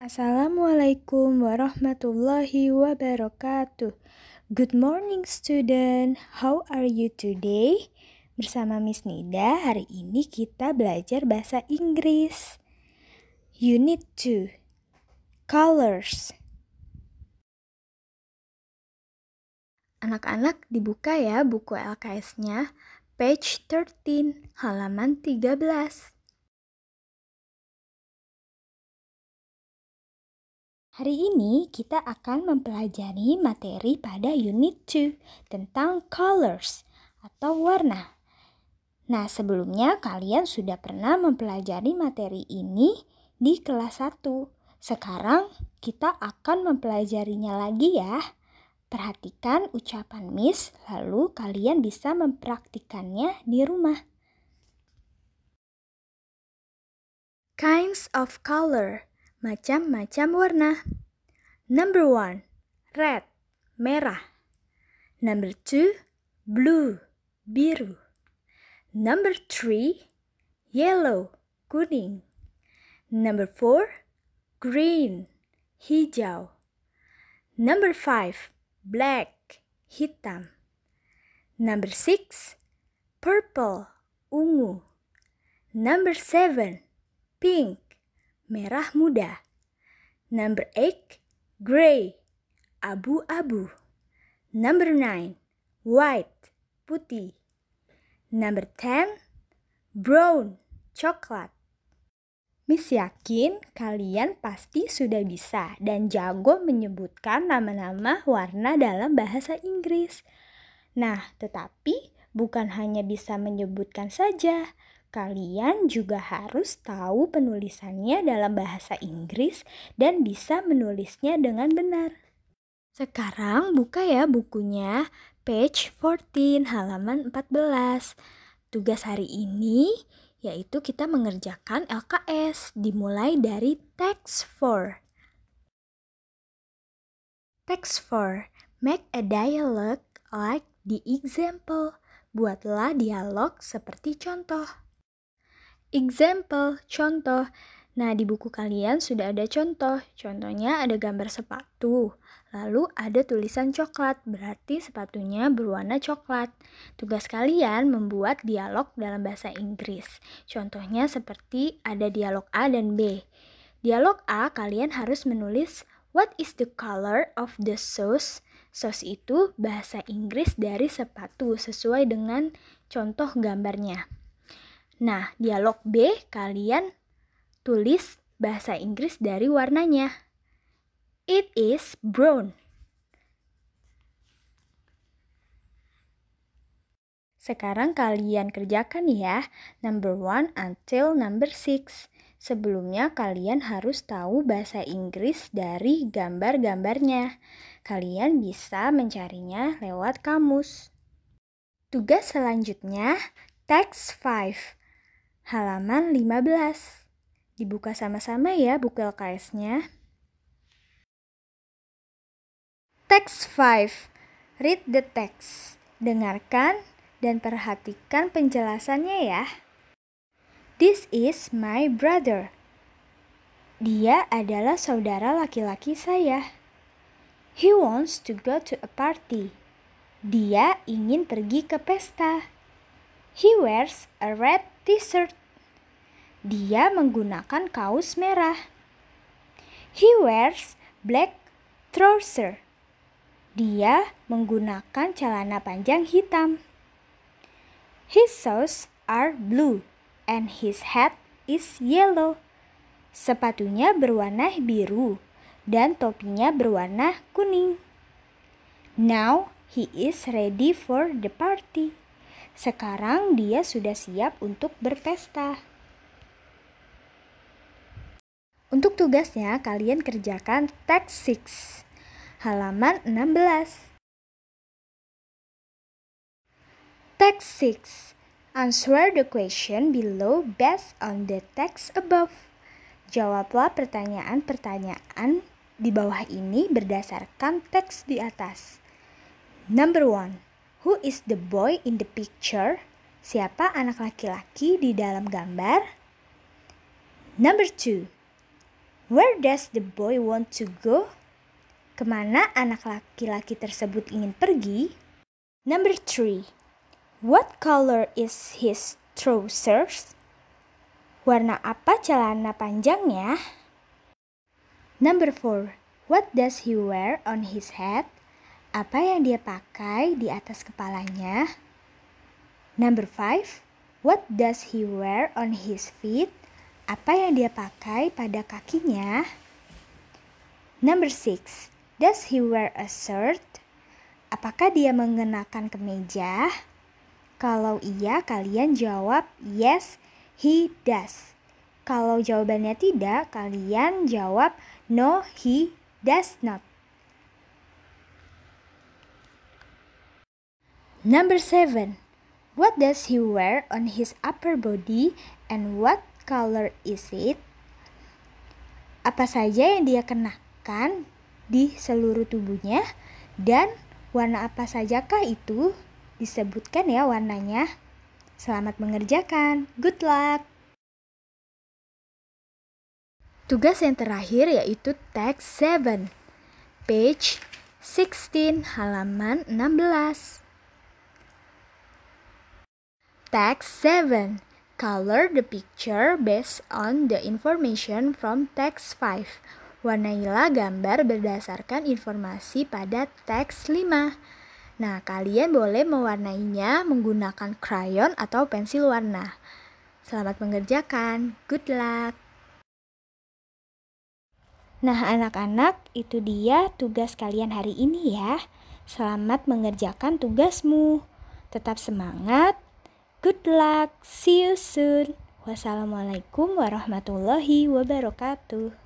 Assalamualaikum warahmatullahi wabarakatuh. Good morning student, how are you today? Bersama Miss Nida, hari ini kita belajar bahasa Inggris. Unit 2 Colors Anak-anak dibuka ya buku LKS-nya, page 13, halaman 13. Hari ini kita akan mempelajari materi pada unit 2 tentang colors atau warna. Nah, sebelumnya kalian sudah pernah mempelajari materi ini di kelas 1. Sekarang kita akan mempelajarinya lagi ya. Perhatikan ucapan Miss, lalu kalian bisa mempraktikannya di rumah. Kinds of color Macam-macam warna. Number one, red, merah. Number two, blue, biru. Number three, yellow, kuning. Number four, green, hijau. Number five, black, hitam. Number six, purple, ungu. Number seven, pink, merah muda. Number 8, gray, abu-abu. Number 9, white, putih. Number 10, brown, coklat. Miss yakin kalian pasti sudah bisa dan jago menyebutkan nama-nama warna dalam bahasa Inggris. Nah, tetapi bukan hanya bisa menyebutkan saja, Kalian juga harus tahu penulisannya dalam bahasa Inggris dan bisa menulisnya dengan benar. Sekarang buka ya bukunya, page 14, halaman 14. Tugas hari ini yaitu kita mengerjakan LKS dimulai dari text 4. Text 4. Make a dialogue like the example. Buatlah dialog seperti contoh. Example, contoh. Nah, di buku kalian sudah ada contoh. Contohnya ada gambar sepatu. Lalu ada tulisan coklat, berarti sepatunya berwarna coklat. Tugas kalian membuat dialog dalam bahasa Inggris. Contohnya seperti ada dialog A dan B. Dialog A kalian harus menulis What is the color of the sauce? Sauce itu bahasa Inggris dari sepatu sesuai dengan contoh gambarnya. Nah, dialog B kalian tulis bahasa Inggris dari warnanya. It is brown. Sekarang kalian kerjakan ya, number one until number six. Sebelumnya kalian harus tahu bahasa Inggris dari gambar-gambarnya. Kalian bisa mencarinya lewat kamus. Tugas selanjutnya, text 5 halaman 15. Dibuka sama-sama ya buku LKS-nya. Text 5. Read the text. Dengarkan dan perhatikan penjelasannya ya. This is my brother. Dia adalah saudara laki-laki saya. He wants to go to a party. Dia ingin pergi ke pesta. He wears a red t-shirt. Dia menggunakan kaos merah. He wears black trousers. Dia menggunakan celana panjang hitam. His shoes are blue and his hat is yellow. Sepatunya berwarna biru dan topinya berwarna kuning. Now he is ready for the party. Sekarang dia sudah siap untuk berpesta. Untuk tugasnya, kalian kerjakan teks 6, halaman 16. Teks 6. Answer the question below based on the text above. Jawablah pertanyaan-pertanyaan di bawah ini berdasarkan teks di atas. Number 1. Who is the boy in the picture? Siapa anak laki-laki di dalam gambar? Number two, where does the boy want to go? Kemana anak laki-laki tersebut ingin pergi? Number three, what color is his trousers? Warna apa celana panjangnya? Number four, what does he wear on his head? Apa yang dia pakai di atas kepalanya? Number five, what does he wear on his feet? Apa yang dia pakai pada kakinya? Number six, does he wear a shirt? Apakah dia mengenakan kemeja? Kalau iya, kalian jawab yes, he does. Kalau jawabannya tidak, kalian jawab no, he does not. Number 7. What does he wear on his upper body and what color is it? Apa saja yang dia kenakan di seluruh tubuhnya dan warna apa sajakah itu? Disebutkan ya warnanya. Selamat mengerjakan. Good luck. Tugas yang terakhir yaitu text 7. Page 16 halaman 16. Text 7. Color the picture based on the information from text 5. Warnailah gambar berdasarkan informasi pada teks 5. Nah, kalian boleh mewarnainya menggunakan crayon atau pensil warna. Selamat mengerjakan. Good luck. Nah, anak-anak, itu dia tugas kalian hari ini ya. Selamat mengerjakan tugasmu. Tetap semangat Good luck. See you soon. Wassalamualaikum warahmatullahi wabarakatuh.